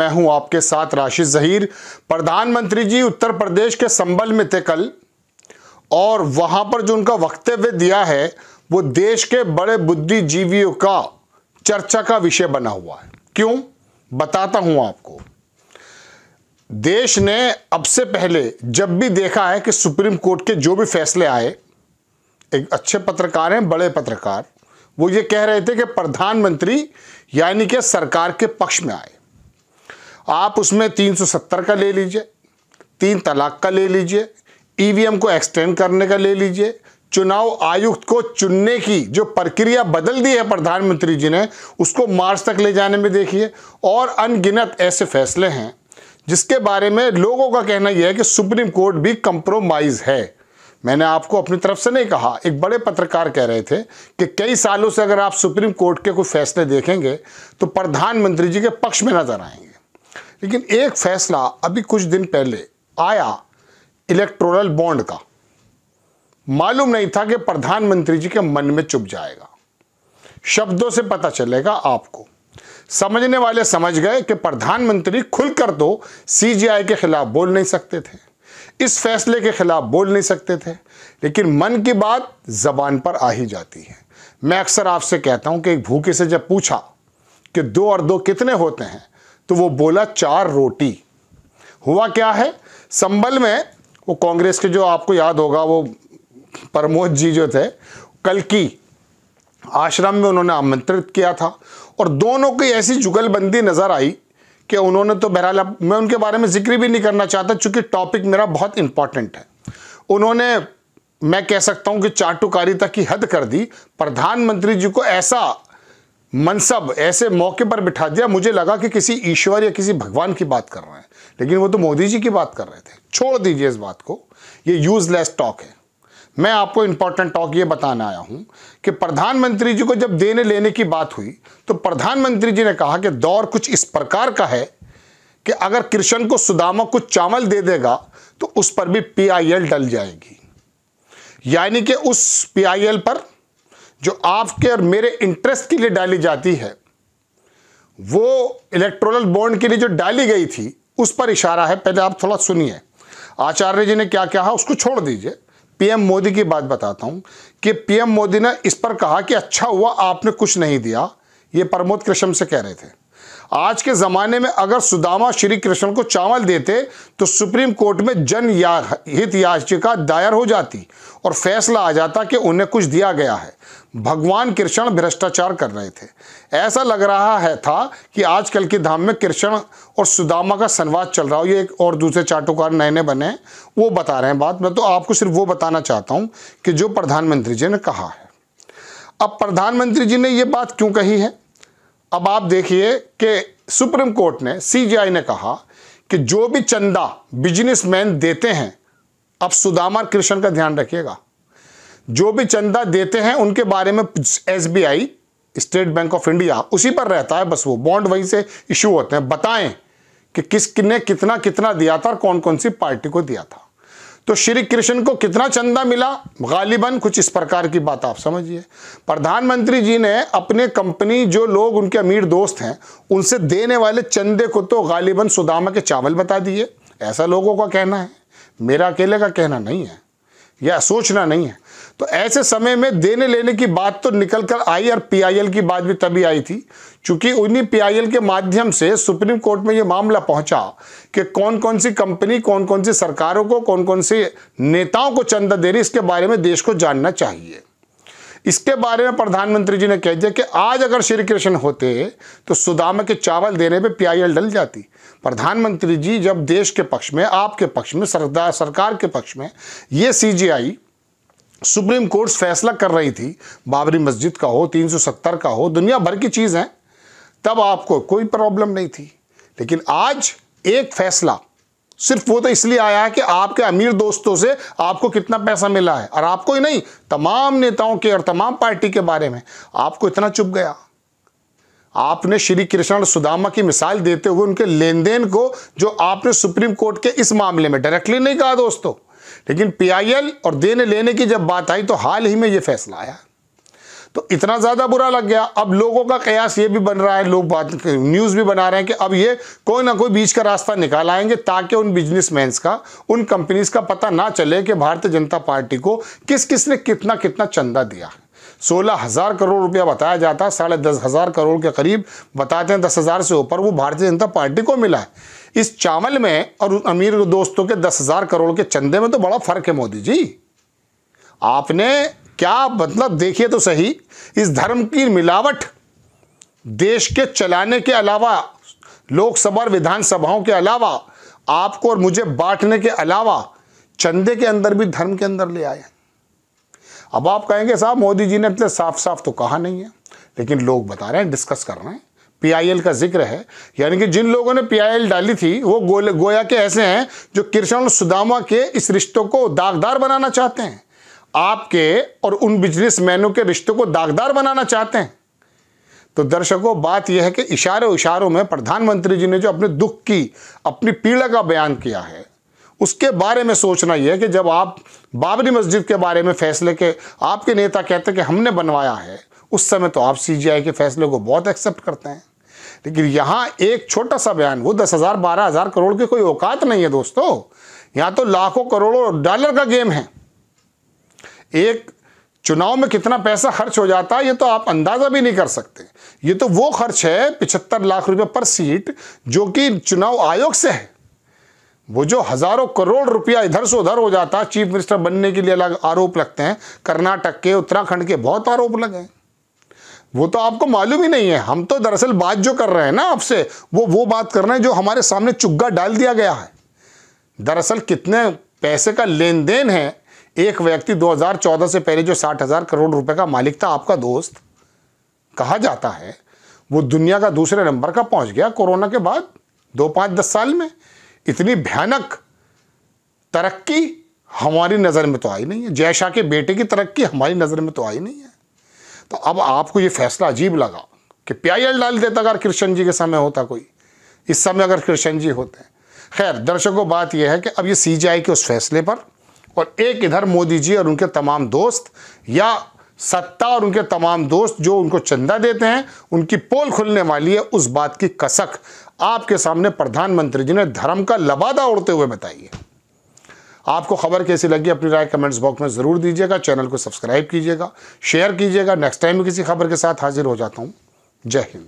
मैं हूं आपके साथ राशिद जहीर प्रधानमंत्री जी उत्तर प्रदेश के संबल में थे कल और वहां पर जो उनका वक्तव्य दिया है वो देश के बड़े बुद्धिजीवियों का चर्चा का विषय बना हुआ है क्यों बताता हूं आपको देश ने अब से पहले जब भी देखा है कि सुप्रीम कोर्ट के जो भी फैसले आए एक अच्छे पत्रकार हैं बड़े पत्रकार वो ये कह रहे थे कि प्रधानमंत्री यानी कि सरकार के पक्ष में आए आप उसमें 370 का ले लीजिए तीन तलाक का ले लीजिए ईवीएम e को एक्सटेंड करने का ले लीजिए चुनाव आयुक्त को चुनने की जो प्रक्रिया बदल दी है प्रधानमंत्री जी ने उसको मार्च तक ले जाने में देखिए और अनगिनत ऐसे फैसले हैं जिसके बारे में लोगों का कहना यह है कि सुप्रीम कोर्ट भी कंप्रोमाइज़ है मैंने आपको अपनी तरफ से नहीं कहा एक बड़े पत्रकार कह रहे थे कि कई सालों से अगर आप सुप्रीम कोर्ट के कोई फैसले देखेंगे तो प्रधानमंत्री जी के पक्ष में नजर आएंगे लेकिन एक फैसला अभी कुछ दिन पहले आया इलेक्ट्रोरल बॉन्ड का मालूम नहीं था कि प्रधानमंत्री जी के मन में चुप जाएगा शब्दों से पता चलेगा आपको समझने वाले समझ गए कि प्रधानमंत्री खुलकर तो सीजीआई के खिलाफ बोल नहीं सकते थे इस फैसले के खिलाफ बोल नहीं सकते थे लेकिन मन की बात जबान पर आ ही जाती है मैं अक्सर आपसे कहता हूं कि एक भूखे से जब पूछा कि दो और दो कितने होते हैं तो वो बोला चार रोटी हुआ क्या है संबल में वो कांग्रेस के जो आपको याद होगा वो प्रमोद जी जो थे कल की आश्रम में उन्होंने आमंत्रित किया था और दोनों की ऐसी जुगलबंदी नज़र आई कि उन्होंने तो बहरहाल मैं उनके बारे में जिक्र भी नहीं करना चाहता चूंकि टॉपिक मेरा बहुत इंपॉर्टेंट है उन्होंने मैं कह सकता हूं कि चाटुकारिता की हद कर दी प्रधानमंत्री जी को ऐसा मनसब ऐसे मौके पर बिठा दिया मुझे लगा कि किसी ईश्वर या किसी भगवान की बात कर रहे हैं लेकिन वो तो मोदी जी की बात कर रहे थे छोड़ दीजिए इस बात को ये यूजलेस टॉक है मैं आपको इंपॉर्टेंट टॉक ये बताने आया हूं कि प्रधानमंत्री जी को जब देने लेने की बात हुई तो प्रधानमंत्री जी ने कहा कि दौर कुछ इस प्रकार का है कि अगर कृष्ण को सुदामा कुछ चावल दे देगा तो उस पर भी पी डल जाएगी यानी कि उस पी पर जो आपके और मेरे इंटरेस्ट के लिए डाली जाती है वो इलेक्ट्रोनल बॉन्ड के लिए जो डाली गई थी उस पर इशारा है पहले आप थोड़ा सुनिए आचार्य जी ने क्या कहा उसको छोड़ दीजिए पीएम मोदी की बात बताता हूं कि पीएम मोदी ने इस पर कहा कि अच्छा हुआ आपने कुछ नहीं दिया ये प्रमोद कृष्ण से कह रहे थे आज के ज़माने में अगर सुदामा श्री कृष्ण को चावल देते तो सुप्रीम कोर्ट में जन या हित याचिका दायर हो जाती और फैसला आ जाता कि उन्हें कुछ दिया गया है भगवान कृष्ण भ्रष्टाचार कर रहे थे ऐसा लग रहा है था कि आजकल के धाम में कृष्ण और सुदामा का संवाद चल रहा हो ये एक और दूसरे चाटुकार नए नए बने वो बता रहे हैं बात मैं तो आपको सिर्फ वो बताना चाहता हूँ कि जो प्रधानमंत्री जी ने कहा है अब प्रधानमंत्री जी ने ये बात क्यों कही है अब आप देखिए कि सुप्रीम कोर्ट ने सीजीआई ने कहा कि जो भी चंदा बिजनेसमैन देते हैं अब सुदामा कृष्ण का ध्यान रखिएगा जो भी चंदा देते हैं उनके बारे में S state bank of India उसी पर रहता है बस वो बॉन्ड वहीं से इश्यू होते हैं बताएं कि किस किसने कितना कितना दिया था और कौन कौन सी पार्टी को दिया था तो श्री कृष्ण को कितना चंदा मिला गालिबन कुछ इस प्रकार की बात आप समझिए प्रधानमंत्री जी ने अपने कंपनी जो लोग उनके अमीर दोस्त हैं उनसे देने वाले चंदे को तो गालिबन सुदामा के चावल बता दिए ऐसा लोगों का कहना है मेरा अकेले का कहना नहीं है या सोचना नहीं है तो ऐसे समय में देने लेने की बात तो निकल कर आई और पीआईएल की बात भी तभी आई थी क्योंकि उन्हीं पीआईएल के माध्यम से सुप्रीम कोर्ट में यह मामला पहुंचा कि कौन कौन सी कंपनी कौन कौन सी सरकारों को कौन कौन से नेताओं को चंदा दे रही इसके बारे में देश को जानना चाहिए इसके बारे में प्रधानमंत्री जी ने कह दिया कि आज अगर श्री कृष्ण होते तो सुदामा के चावल देने पे पीआईएल डल जाती प्रधानमंत्री जी जब देश के पक्ष में आपके पक्ष में सरदार सरकार के पक्ष में ये सीजीआई सुप्रीम कोर्ट फैसला कर रही थी बाबरी मस्जिद का हो 370 का हो दुनिया भर की चीज़ है तब आपको कोई प्रॉब्लम नहीं थी लेकिन आज एक फैसला सिर्फ वो तो इसलिए आया है कि आपके अमीर दोस्तों से आपको कितना पैसा मिला है और आपको ही नहीं तमाम नेताओं के और तमाम पार्टी के बारे में आपको इतना चुप गया आपने श्री कृष्ण सुदामा की मिसाल देते हुए उनके लेन देन को जो आपने सुप्रीम कोर्ट के इस मामले में डायरेक्टली नहीं कहा दोस्तों लेकिन पीआईएल और देने लेने की जब बात आई तो हाल ही में ये फैसला आया तो इतना ज़्यादा बुरा लग गया अब लोगों का कयास ये भी बन रहा है लोग बात न्यूज़ भी बना रहे हैं कि अब ये कोई ना कोई बीच का रास्ता निकाल आएंगे ताकि उन बिजनेस का उन कंपनीज का पता ना चले कि भारतीय जनता पार्टी को किस किस ने कितना कितना चंदा दिया सोलह हज़ार करोड़ रुपया बताया जाता है साढ़े दस हज़ार करोड़ के करीब बताते हैं दस हज़ार से ऊपर वो भारतीय जनता पार्टी को मिला है इस चावल में और अमीर दोस्तों के दस हज़ार करोड़ के चंदे में तो बड़ा फ़र्क है मोदी जी आपने क्या मतलब देखिए तो सही इस धर्म की मिलावट देश के चलाने के अलावा लोकसभा और विधानसभाओं के अलावा आपको और मुझे बांटने के अलावा चंदे के अंदर भी धर्म के अंदर ले आए अब आप कहेंगे साहब मोदी जी ने इतने साफ साफ तो कहा नहीं है लेकिन लोग बता रहे हैं डिस्कस कर रहे हैं पीआईएल का जिक्र है यानी कि जिन लोगों ने पीआईएल डाली थी वो गोले गोया के ऐसे हैं जो किरशन सुदामा के इस रिश्तों को दागदार बनाना चाहते हैं आपके और उन बिजनेसमैनों के रिश्तों को दागदार बनाना चाहते हैं तो दर्शकों बात यह है कि इशारे इशारों में प्रधानमंत्री जी ने जो अपने दुख की अपनी पीड़ा का बयान किया है उसके बारे में सोचना यह है कि जब आप बाबरी मस्जिद के बारे में फैसले के आपके नेता कहते हैं कि हमने बनवाया है उस समय तो आप सी के फैसले को बहुत एक्सेप्ट करते हैं लेकिन यहाँ एक छोटा सा बयान वो दस हज़ार बारह हज़ार करोड़ की कोई औकात नहीं है दोस्तों यहाँ तो लाखों करोड़ों डॉलर का गेम है एक चुनाव में कितना पैसा खर्च हो जाता है ये तो आप अंदाज़ा भी नहीं कर सकते ये तो वो खर्च है पिछहत्तर लाख रुपए पर सीट जो कि चुनाव आयोग से है वो जो हज़ारों करोड़ रुपया इधर से उधर हो जाता है चीफ मिनिस्टर बनने के लिए अलग आरोप लगते हैं कर्नाटक के उत्तराखंड के बहुत आरोप लगे हैं वो तो आपको मालूम ही नहीं है हम तो दरअसल बात जो कर रहे हैं ना आपसे वो वो बात कर रहे हैं जो हमारे सामने चुग्गा डाल दिया गया है दरअसल कितने पैसे का लेन देन है एक व्यक्ति 2014 से पहले जो साठ हज़ार करोड़ रुपए का मालिक था आपका दोस्त कहा जाता है वो दुनिया का दूसरे नंबर का पहुंच गया कोरोना के बाद दो पांच दस साल में इतनी भयानक तरक्की हमारी नज़र में तो आई नहीं है जय शाह के बेटे की तरक्की हमारी नज़र में तो आई नहीं है तो अब आपको ये फैसला अजीब लगा कि प्यायल डाल देता अगर कृष्ण जी के समय होता कोई इस समय अगर कृष्ण जी होते हैं खैर दर्शकों बात यह है कि अब ये सी के उस फैसले पर और एक इधर मोदी जी और उनके तमाम दोस्त या सत्ता और उनके तमाम दोस्त जो उनको चंदा देते हैं उनकी पोल खुलने वाली है उस बात की कसक आपके सामने प्रधानमंत्री जी ने धर्म का लबादा उड़ते हुए बताई है आपको खबर कैसी लगी अपनी राय कमेंट्स बॉक्स में ज़रूर दीजिएगा चैनल को सब्सक्राइब कीजिएगा शेयर कीजिएगा नेक्स्ट टाइम किसी खबर के साथ हाजिर हो जाता हूँ जय हिंद